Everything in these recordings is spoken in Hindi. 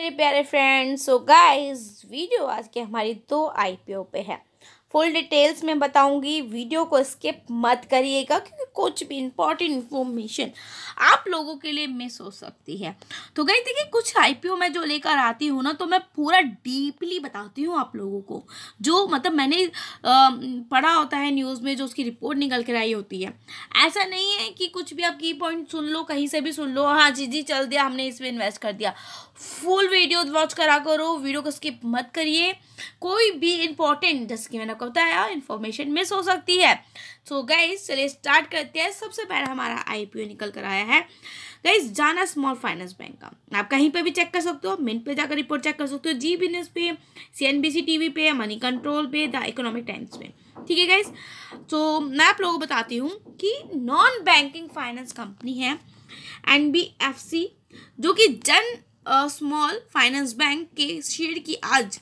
मेरे प्यारे फ्रेंड्स सो गाइस वीडियो आज के हमारी दो आईपीओ पे है फुल डिटेल्स में बताऊंगी वीडियो को स्किप मत करिएगा क्योंकि कुछ भी इंपॉर्टेंट इन्फॉर्मेशन आप लोगों के लिए मिस हो सकती है तो गई देखिए कुछ आईपीओ मैं जो लेकर आती हूँ ना तो मैं पूरा डीपली बताती हूँ आप लोगों को जो मतलब मैंने पढ़ा होता है न्यूज़ में जो उसकी रिपोर्ट निकल कर आई होती है ऐसा नहीं है कि कुछ भी आप की पॉइंट सुन लो कहीं से भी सुन लो हाँ जी जी चल दिया हमने इसमें इन्वेस्ट कर दिया फुल वीडियो वॉच करा करो वीडियो को स्किप मत करिए कोई भी इंपॉर्टेंट जैसे कि मैंने आपका बताया इन्फॉर्मेशन मिस हो सकती है सो गाइज चलिए स्टार्ट करते हैं सबसे पहले हमारा आई निकल कर आया है गाइज जाना स्मॉल फाइनेंस बैंक का आप कहीं पे भी चेक कर सकते हो मिनट पे जाकर रिपोर्ट चेक कर सकते हो जी बिजनेस पे सी एन पे मनी कंट्रोल पे द इकोनॉमिक टाइम्स पे ठीक है गाइज तो मैं आप लोगों को बताती हूँ कि नॉन बैंकिंग फाइनेंस कंपनी है एन जो कि जन स्मॉल फाइनेंस बैंक के शेयर की आज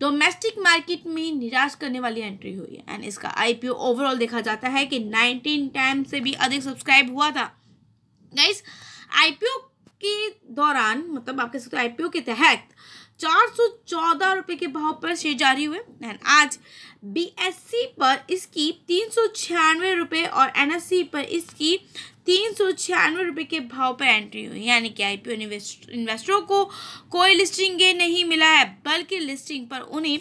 डोमेस्टिक मार्केट में निराश करने वाली एंट्री हुई है एंड इसका आईपीओ ओवरऑल देखा जाता है कि 19 टाइम से भी अधिक सब्सक्राइब हुआ था गाइस आईपीओ के दौरान मतलब आप कह सकते हो आईपीओ के तहत चार सौ चौदह रुपये के भाव पर शेयर जारी हुए एंड आज बीएससी पर इसकी तीन सौ छियानवे रुपये और एनएससी पर इसकी तीन सौ छियानवे रुपये के भाव पर एंट्री हुई यानी कि आईपीओ इन्वेस्टरों को कोई लिस्टिंग गेन नहीं मिला है बल्कि लिस्टिंग पर उन्हें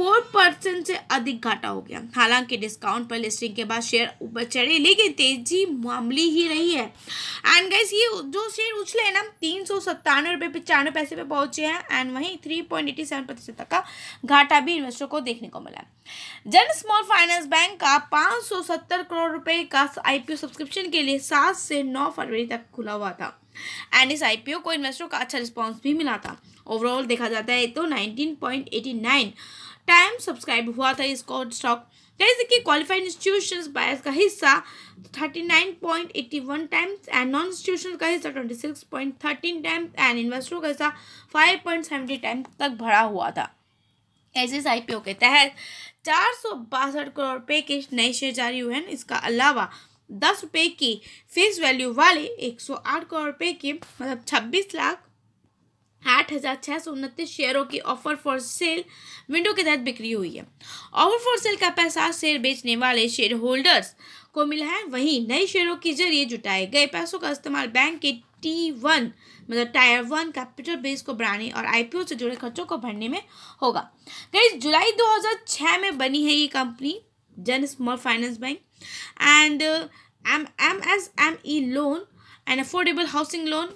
फोर परसेंट से अधिक घाटा हो गया हालांकि डिस्काउंट पर लिस्टिंग के बाद शेयर ऊपर चढ़े लेकिन तेजी मामली ही रही है एंड गाइस ये जो शेयर उछले हैं ना तीन सौ सत्तानवे रुपये पचानवे पैसे पे पहुंचे हैं एंड वहीं थ्री पॉइंट एटी सेवन प्रतिशत तक का घाटा भी इन्वेस्टर को देखने को मिला जन स्मॉल फाइनेंस बैंक का पाँच सौ सत्तर करोड़ रुपये का आईपीओ सब्सक्रिप्शन के लिए सात से नौ फरवरी तक खुला हुआ था एंड इस आईपीओ को इन्वेस्टर का अच्छा रिस्पॉन्स भी मिला था ओवरऑल देखा जाता है तो 19.89 टाइम सब्सक्राइब हुआ था इसको स्टॉक जैसे कि क्वालिफाइड इंस्टीट्यूशन बायस का हिस्सा thirty nine point eighty one times and non institution का हिस्सा twenty six point thirteen times and इन्वेस्टरों का हिस्सा फाइव पॉइंट सेवेंटी टाइम्स तक भरा हुआ था S S I P O के तहत चार सौ बासठ करोड़ रुपये के नए शेयर जारी हुए हैं इसका अलावा दस रुपये की फेस वैल्यू वाले एक सौ आठ करोड़ रुपये के मतलब छब्बीस लाख आठ हज़ार छः सौ उनतीस शेयरों की ऑफर फॉर सेल विंडो के तहत बिक्री हुई है ऑफर फॉर सेल का पैसा शेयर बेचने वाले शेयर होल्डर्स को मिला है वहीं नए शेयरों के जरिए जुटाए गए पैसों का इस्तेमाल बैंक के टी वन मतलब टायर वन कैपिटल बेस को बढ़ाने और आईपीओ से जुड़े खर्चों को भरने में होगा गई जुलाई 2006 में बनी है ये company Jana small finance bank and M M S M E loan and affordable housing loan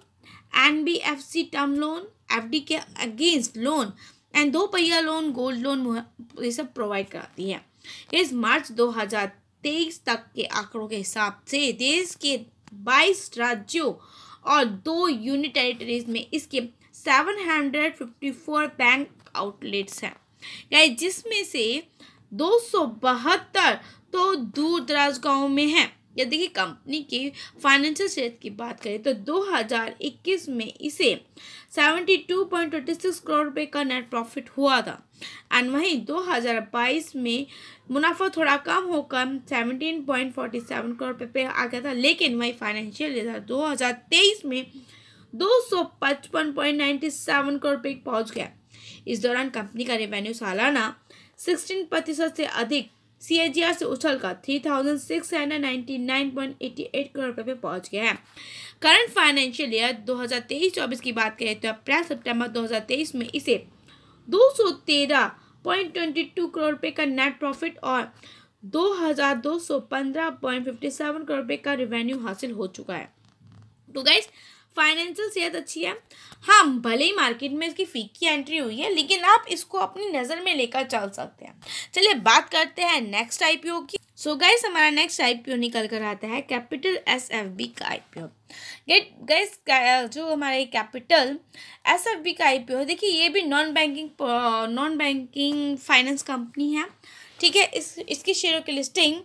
N B F C term loan डी के अगेंस्ट लोन एंड दो पहिया लोन गोल्ड लोन ये सब प्रोवाइड कराती है इस मार्च 2023 तक के आंकड़ों के हिसाब से देश के 22 राज्यों और दो यूनियन टेरिटरीज में इसके 754 बैंक आउटलेट्स हैं गए जिसमें से दो तो दूर दराज गाँव में हैं या देखिए कंपनी के फाइनेंशियल शेयर की बात करें तो 2021 में इसे 72.26 करोड़ रुपए का नेट प्रॉफिट हुआ था एंड वहीं 2022 में मुनाफा थोड़ा कम होकर 17.47 करोड़ रुपए पे आ गया था लेकिन वहीं फाइनेंशियल हज़ार 2023 में 255.97 करोड़ रुपए पहुंच गया इस दौरान कंपनी का रेवेन्यू सालाना सिक्सटीन प्रतिशत से अधिक सीएजीआर से उछलकर एट करोड़ रुपये पे पहुंच गया है करंट फाइनेंशियल ईयर तेईस चौबीस की बात करें तो अप्रैल सितंबर तेईस में इसे टू करोड़ रुपये का नेट प्रॉफिट और दो दो हजार सौ पंद्रह पॉइंट सेवन करोड़ रुपये का रिवेन्यू हासिल हो चुका है तो गाइज फाइनेंशियल सेहत अच्छी है हाँ भले ही मार्केट में इसकी फीकी एंट्री हुई है लेकिन आप इसको अपनी नज़र में लेकर चल सकते हैं चलिए बात करते हैं नेक्स्ट आईपीओ की सो so गाइस हमारा नेक्स्ट आईपीओ निकल कर आता है कैपिटल एस एफ बी का आईपीओ गेट गाइस जो हमारे कैपिटल एस एफ बी का आईपीओ है देखिए ये भी non banking non banking finance company है ठीक है इस इसकी शेयरों की लिस्टिंग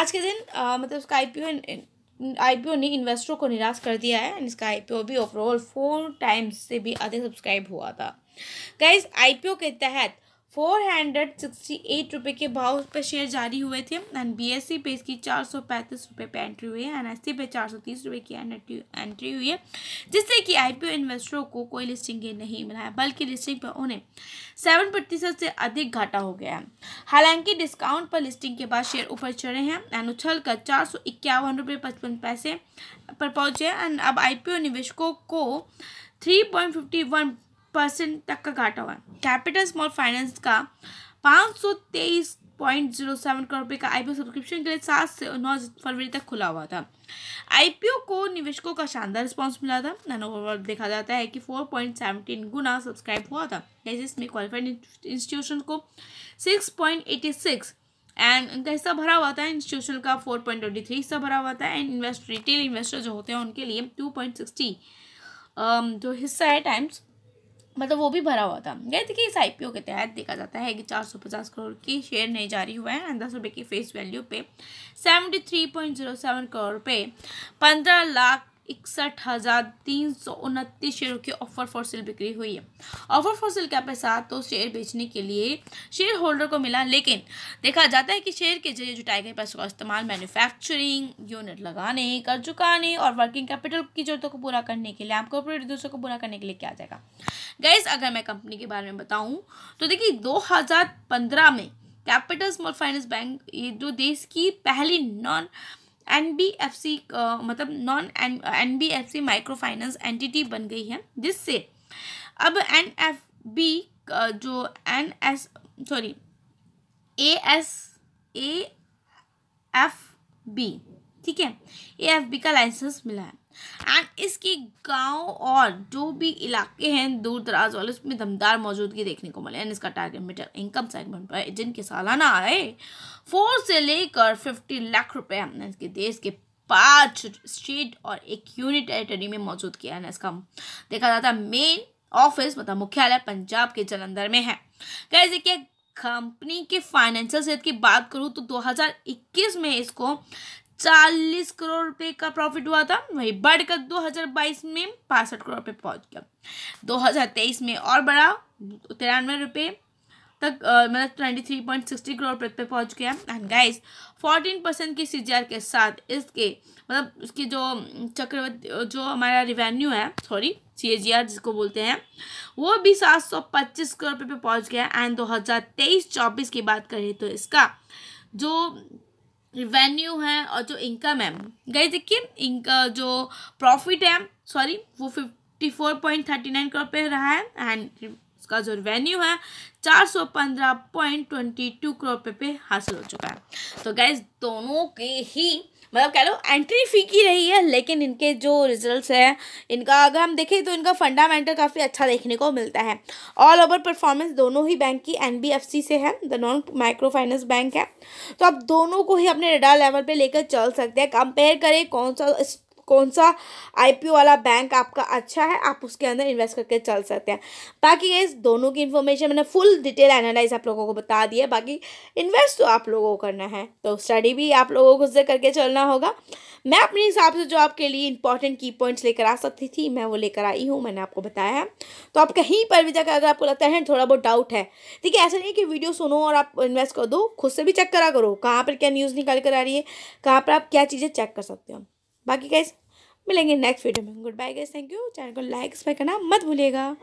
आज के दिन आ, मतलब उसका ओ आईपीओ ने इन्वेस्टरों को निराश कर दिया है इसका आईपीओ भी ओवरऑल फोर टाइम्स से भी अधिक सब्सक्राइब हुआ था गाइज आईपीओ के तहत फोर हंड्रेड सिक्सटी एट रुपये के भाव पर शेयर जारी हुए थे एंड बी एस सी पे इसकी चार सौ पैंतीस रुपये पर एंट्री हुई है एन एस सी पे चार सौ तीस रुपये की एंट्री हुई है जिससे कि आई पी ओ इन्वेस्टरों को कोई लिस्टिंग गेन नहीं मिला है बल्कि लिस्टिंग पर उन्हें सेवन प्रतिशत से अधिक घाटा हो गया है हालांकि डिस्काउंट पर लिस्टिंग के बाद शेयर ऊपर चढ़े हैं एंड उछल कर चार सौ इक्यावन रुपये पचपन पैसे पर पहुंचे एंड अब आई पी ओ निवेशकों को three point fifty one percent तक का घाटा हुआ कैपिटल स्मॉल फाइनेंस का पाँच सौ तेईस पॉइंट जीरो सेवन करोड़ रुपये का आईपीओ सब्सक्रिप्शन के लिए सात से नौ फरवरी तक खुला हुआ था आईपीओ को निवेशकों का शानदार रिस्पांस मिला था नैनो देखा जाता है कि फोर पॉइंट सेवनटीन गुना सब्सक्राइब हुआ था जैसे इसमें क्वालिफाइड इंस्टीट्यूशन को six point eighty six and उनका हिस्सा भरा हुआ था इंस्टीट्यूशन का फोर पॉइंट ट्वेंटी थ्री हिस्सा भरा हुआ था एंड इन्वेस्ट रिटेल इन्वेस्टर जो होते हैं उनके लिए टू पॉइंट सिक्सटी जो हिस्सा है टाइम्स मतलब वो भी भरा हुआ था गए कि इस आई के तहत देखा जाता है कि चार सौ पचास करोड़ की शेयर नहीं जारी हुए हैं दस रुपये की फेस वैल्यू पे सेवन करोड़ पे पंद्रह लाख इकसठ हज़ार तीन सौ उनतीस शेयरों की ऑफर फॉर सेल बिक्री हुई है ऑफर फॉर सेल क्या पैसा तो शेयर बेचने के लिए शेयर होल्डर को मिला लेकिन देखा जाता है कि शेयर के जरिए जुटाए गए पैसों का इस्तेमाल मैन्युफैक्चरिंग यूनिट लगाने कर चुकाने और वर्किंग कैपिटल की जरूरतों को पूरा करने के लिए आप कॉर्पोरेट दूसरों को पूरा करने के लिए क्या जाएगा गैस अगर मैं कंपनी के बारे में बताऊँ तो देखिए दो में कैपिटल स्मॉल फाइनेंस बैंक ये जो देश की पहली non N B F C मतलब non N B F C micro finance entity बन गई है जिससे अब एन एफ बी जो N S sorry A S A F B ठीक है ए एफ बी का लाइसेंस मिला है एंड इसकी गांव और जो भी इलाके हैं दूर दराज वाले उसमें दमदार मौजूदगी देखने को मिले एंड इसका टारगेट मीटर इनकम सेगमेंट पर जिनके सालाना आए फोर से लेकर फिफ्टी लाख रुपए हमने इसके देश के पांच स्टेट और एक यूनिट टेरिटरी में मौजूद किया है इसका देखा जाता है मेन ऑफिस मतलब मुख्यालय पंजाब के जलंधर में है कैसे कि कंपनी के फाइनेंशियल सेहत की बात करूं तो 2021 में इसको 40 करोड़ रुपए का प्रॉफिट हुआ था वही बढ़कर 2022 में बासठ करोड़ रुपए पहुंच गया 2023 में और बढ़ा तिरानवे रुपये तक मतलब twenty three point sixty crore पे पहुँच पहुंच गया एंड गाइस फोर्टीन परसेंट की सी के साथ इसके मतलब उसकी जो चक्रवर्ती जो हमारा रिवेन्यू है सॉरी सी जिसको बोलते हैं वो भी सात सौ पच्चीस करोड़ रुपये पे पहुंच गया एंड दो हज़ार तेईस चौबीस की बात करें तो इसका जो रिवेन्यू है और जो इनकम है गई देखिए इनका जो प्रॉफिट है सॉरी वो fifty four point thirty nine crore पे रहा है एंड उसका जो रेवेन्यू है 415.22 करोड़ रुपये पे हासिल हो चुका है तो गैस दोनों के ही मतलब कह लो एंट्री फी की रही है लेकिन इनके जो रिजल्ट्स हैं इनका अगर हम देखें तो इनका फंडामेंटल काफ़ी अच्छा देखने को मिलता है ऑल ओवर परफॉर्मेंस दोनों ही बैंक की एन से है the non micro finance bank है तो आप दोनों को ही अपने रेडा लेवल पर लेकर चल सकते हैं कंपेयर करें कौन सा कौन सा आई वाला बैंक आपका अच्छा है आप उसके अंदर इन्वेस्ट करके चल सकते हैं बाकी ये दोनों की इन्फॉर्मेशन मैंने फुल डिटेल एनालाइज आप लोगों को बता दिया है बाकी इन्वेस्ट तो आप लोगों को करना है तो स्टडी भी आप लोगों को उससे करके चलना होगा मैं अपने हिसाब से जो आपके लिए इंपॉर्टेंट की पॉइंट्स लेकर आ सकती थी मैं वो लेकर आई हूँ मैंने आपको बताया है तो आप कहीं पर भी जाकर अगर आपको लगता है थोड़ा बहुत डाउट है ठीक है ऐसा नहीं कि वीडियो सुनो और आप इन्वेस्ट कर दो खुद से भी चेक करा करो कहाँ पर क्या न्यूज़ निकाल कर आ रही है कहाँ पर आप क्या चीज़ें चेक कर सकते हो बाकी गैस मिलेंगे नेक्स्ट वीडियो में good bye guys thank you channel को लाइक करना मत भूलिएगा